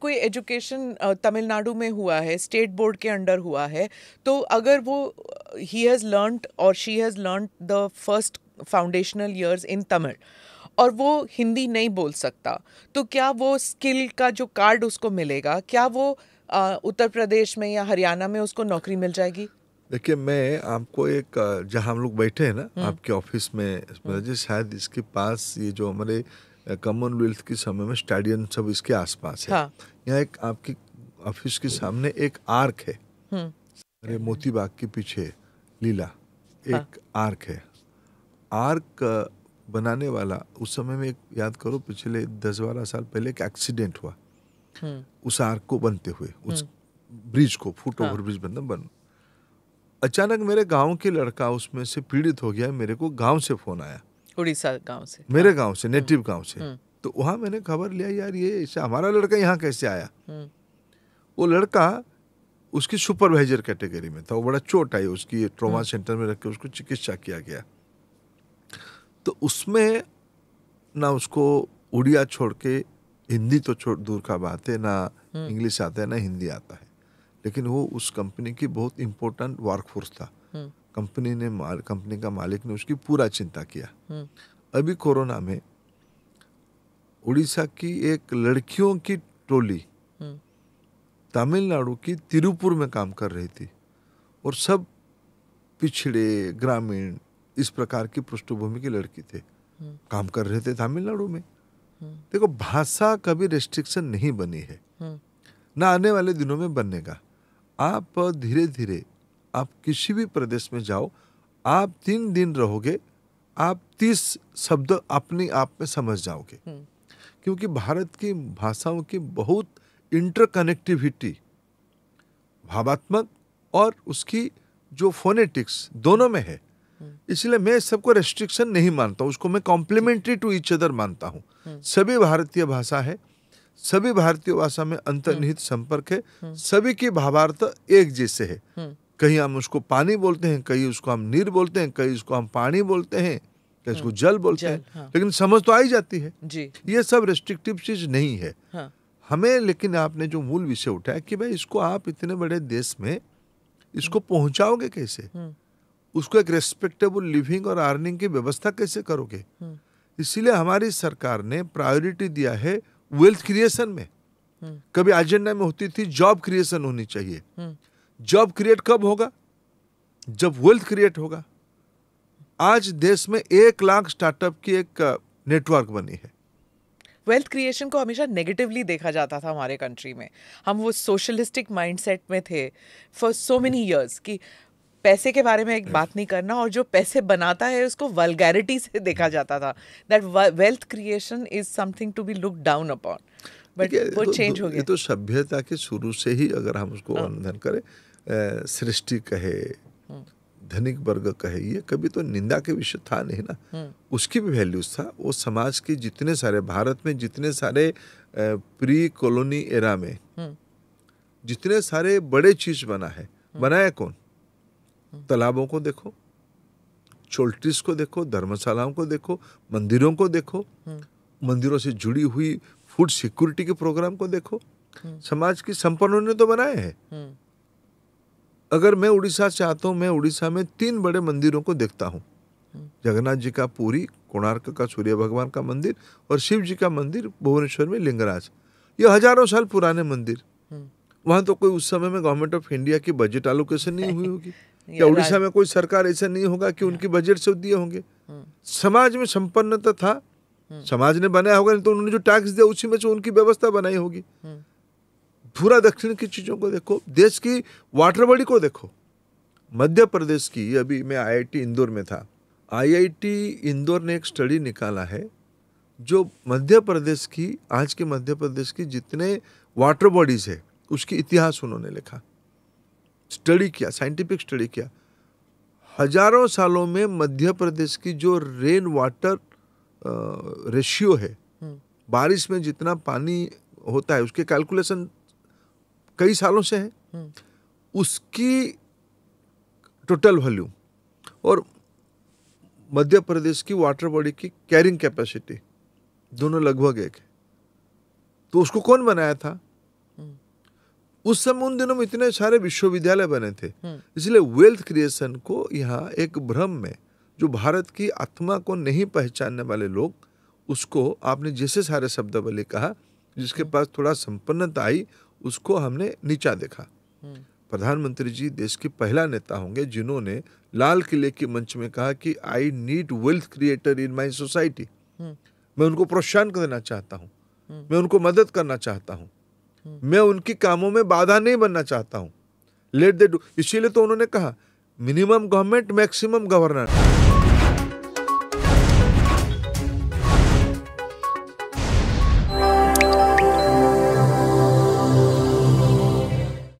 कोई एजुकेशन तमिलनाडु में हुआ है स्टेट बोर्ड के अंडर हुआ है तो अगर वो ही हैज़ लर्न और she has learn the first foundational years in Tamil और वो हिंदी नहीं बोल सकता तो क्या वो स्किल का जो कार्ड उसको मिलेगा क्या वो आ, उत्तर प्रदेश में या हरियाणा में उसको नौकरी मिल जाएगी देखिए मैं आपको एक जहाँ हम लोग बैठे हैं ना हम्म। आपके ऑफिस में मतलब हम्म। शायद इसके पास ये जो हमारे कॉमनवेल्थ के समय में स्टेडियम सब इसके आसपास है हाँ। यहाँ एक आपकी ऑफिस के सामने एक आर्क है हम्म। अरे मोती बाग के पीछे लीला हाँ। एक हाँ। आर्क है आर्क बनाने वाला उस समय में एक याद करो पिछले दस बारह साल पहले एक एक्सीडेंट हुआ हम्म। उस आर्क को बनते हुए हम्म। उस ब्रिज को फुट ओवर ब्रिज बनता बन अचानक मेरे गांव के लड़का उसमें से पीड़ित हो गया मेरे को गांव से फोन आया उड़ीसा गांव से मेरे हाँ। गांव से नेटिव हम्म। गांव से हम्म। तो वहाँ मैंने खबर लिया यार ये हमारा लड़का यहाँ कैसे आया हम्म। वो लड़का उसकी सुपरवाइजर कैटेगरी में था वो बड़ा चोट आई उसकी ट्रॉमा सेंटर में रख के उसको चिकित्सा किया गया तो उसमें ना उसको उड़िया छोड़ के हिंदी तो छोड़ दूर का बात है ना इंग्लिश आता है ना हिंदी आता है लेकिन वो उस कंपनी की बहुत इम्पोर्टेंट वर्कफोर्स था कंपनी ने कंपनी का मालिक ने उसकी पूरा चिंता किया हम्म। अभी कोरोना में उड़ीसा की एक लड़कियों की टोली हम्म। तमिलनाडु की तिरुपुर में काम कर रही थी और सब पिछड़े ग्रामीण इस प्रकार की पृष्ठभूमि की लड़की थे हम्म। काम कर रहे थे तमिलनाडु में देखो भाषा कभी रेस्ट्रिक्शन नहीं बनी है ना आने वाले दिनों में बनने का आप धीरे धीरे आप किसी भी प्रदेश में जाओ आप तीन दिन रहोगे आप तीस शब्द अपने आप में समझ जाओगे हम्म। क्योंकि भारत की भाषाओं की बहुत इंटरकनेक्टिविटी भावात्मक और उसकी जो फोनेटिक्स दोनों में है हम्म। इसलिए मैं सबको रेस्ट्रिक्शन नहीं मानता हूँ उसको मैं कॉम्प्लीमेंट्री टू इच अदर मानता हूँ हम्म। सभी भारतीय भाषा है सभी भारतीय भाषा में अंतर्निहित संपर्क है सभी की भावार्थ एक जैसे है कहीं हम उसको पानी बोलते हैं कहीं उसको हम नीर बोलते हैं कहीं उसको हम पानी बोलते हैं कहीं उसको हाँ। जल बोलते जल, हैं हाँ। लेकिन समझ तो आई जाती है जी। ये सब रेस्ट्रिक्टिव चीज नहीं है हाँ। हमें लेकिन आपने जो मूल विषय उठाया कि भाई इसको आप इतने बड़े देश में इसको पहुंचाओगे कैसे हम्म। उसको एक रेस्पेक्टेबल लिविंग और अर्निंग की व्यवस्था कैसे करोगे हम्म। इसीलिए हमारी सरकार ने प्रायोरिटी दिया है वेल्थ क्रिएशन में हम्म। कभी एजेंडा में होती थी जॉब क्रिएशन होनी चाहिए जॉब क्रिएट कब होगा जब वेल्थ क्रिएट होगा आज देश में एक लाख स्टार्टअप की एक नेटवर्क बनी है वेल्थ क्रिएशन को हमेशा नेगेटिवली देखा जाता था हमारे कंट्री में हम वो सोशलिस्टिक माइंडसेट में थे फॉर सो मेनी इयर्स कि पैसे के बारे में एक बात नहीं करना और जो पैसे बनाता है उसको वलगैरिटी से देखा जाता था that wealth creation is something to be look down upon but वो चेंज तो हो गया तो सभ्यता के शुरू से ही अगर हम उसको अनुधन हाँ। करें सृष्टि कहे धनिक वर्ग कहे ये कभी तो निंदा के विषय था नहीं ना हम्म। उसकी भी वैल्यूज था वो समाज के जितने सारे भारत में जितने सारे प्री कॉलोनी एरा में हम्म। जितने सारे बड़े चीज बना है हम्म। बनाया कौन तालाबों को देखो चोल्ट्रीज को देखो धर्मशालाओं को देखो मंदिरों को देखो मंदिरों से जुड़ी हुई फूड सिक्योरिटी के प्रोग्राम को देखो समाज की संपन्नों ने तो बनाए हैं अगर मैं उड़ीसा से आता हूँ मैं उड़ीसा में तीन बड़े मंदिरों को देखता हूँ जगन्नाथ जी का पूरी कोणार्क का सूर्य भगवान का मंदिर और शिव जी का मंदिर भुवनेश्वर में लिंगराज ये हजारों साल पुराने मंदिर हम्म। वहाँ तो कोई उस समय में गवर्नमेंट ऑफ इंडिया की बजट एलोकेशन नहीं हुई होगी या उड़ीसा में कोई सरकार ऐसा नहीं होगा कि हम्म। उनकी बजट से दिए होंगे हम्म। समाज में संपन्नता था समाज ने बनाया होगा नहीं तो उन्होंने जो टैक्स दिया उसी में से उनकी व्यवस्था बनाई होगी पूरा दक्षिण की चीज़ों को देखो देश की वाटर बॉडी को देखो मध्य प्रदेश की अभी मैं आईआईटी इंदौर में था आईआईटी इंदौर ने एक स्टडी निकाला है जो मध्य प्रदेश की आज के मध्य प्रदेश की जितने वाटर बॉडीज़ है उसकी इतिहास उन्होंने लिखा स्टडी किया साइंटिफिक स्टडी किया हजारों सालों में मध्य प्रदेश की जो रेन वाटर रेशियो है हम्म। बारिश में जितना पानी होता है उसके कैलकुलेशन कई सालों से है हम्म। उसकी टोटल वॉल्यूम और मध्य प्रदेश की वाटर बॉडी की कैरिंग कैपेसिटी दोनों लगभग एक है तो उसको कौन बनाया था हम्म। उस समय उन दिनों में इतने सारे विश्वविद्यालय बने थे हम्म। इसलिए वेल्थ क्रिएशन को यहाँ एक भ्रम में जो भारत की आत्मा को नहीं पहचानने वाले लोग उसको आपने जैसे सारे शब्द बोले कहा जिसके पास थोड़ा संपन्नता आई उसको हमने नीचा देखा प्रधानमंत्री जी देश के पहला नेता होंगे जिन्होंने लाल किले के मंच में कहा कि I need wealth creator in my society मैं उनको प्रोत्साहन देना चाहता हूँ मैं उनको मदद करना चाहता हूँ मैं उनके कामों में बाधा नहीं बनना चाहता हूँ लेट दे डू इसीलिए तो उन्होंने कहा मिनिमम गवर्नमेंट मैक्सिमम गवर्नर